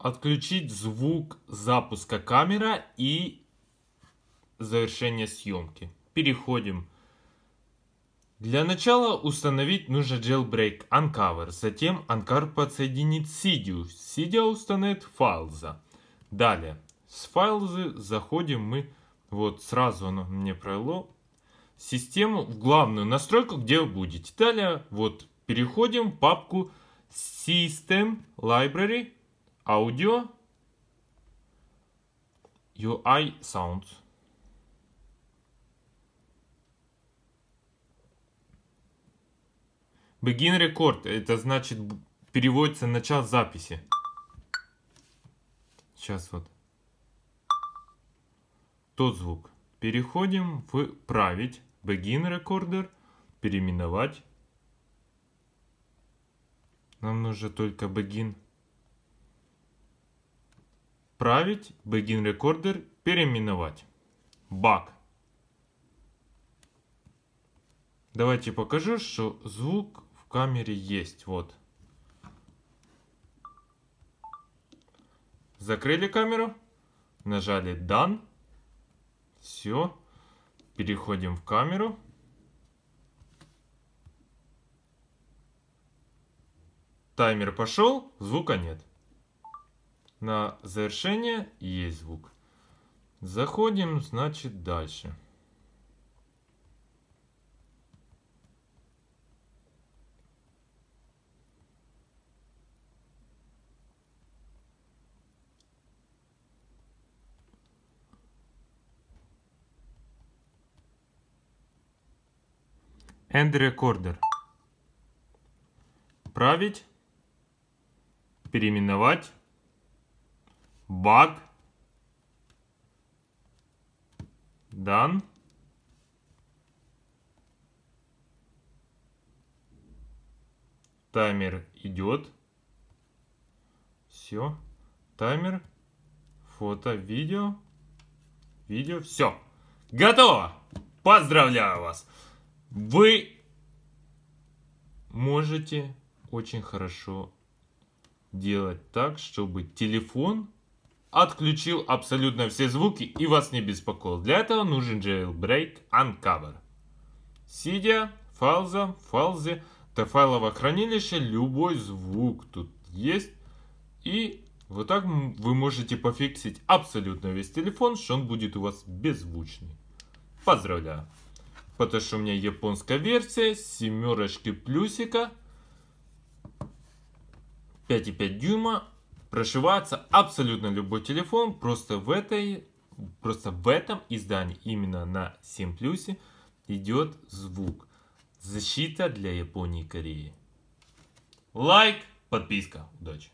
отключить звук запуска камера и завершение съемки. Переходим. Для начала установить нужно jailbreak Uncover, затем Uncover подсоединит Sidio. Sidio установит файлза. Далее, с файлзы заходим мы, вот сразу оно мне провело, систему в главную настройку, где вы будете. Далее, вот переходим в папку System Library Audio UI Sounds. Begin Record, это значит переводится на час записи. Сейчас вот. Тот звук. Переходим в править. Begin Recorder. Переименовать. Нам нужно только begin. Править, Begin Recorder, переименовать. Баг. Давайте покажу, что звук в камере есть. Вот. Закрыли камеру, нажали Done. Все. Переходим в камеру. Таймер пошел, звука нет на завершение есть звук. Заходим, значит, дальше. End Recorder. Править. Переименовать. But done Таймер идет. Все. Таймер. Фото, видео. Видео. Все. Готово. Поздравляю вас. Вы можете очень хорошо делать так, чтобы телефон отключил абсолютно все звуки и вас не беспокоил. Для этого нужен jailbreak uncover. Сидя, фалза, фалзе, до файлового хранилища любой звук тут есть. И вот так вы можете пофиксить абсолютно весь телефон, что он будет у вас беззвучный. Поздравляю! Потому что у меня японская версия, семерочки плюсика, 5,5 дюйма, прошивается абсолютно любой телефон, просто в этой, просто в этом издании, именно на 7 Plus идет звук. Защита для Японии и Кореи. Лайк, подписка. Удачи!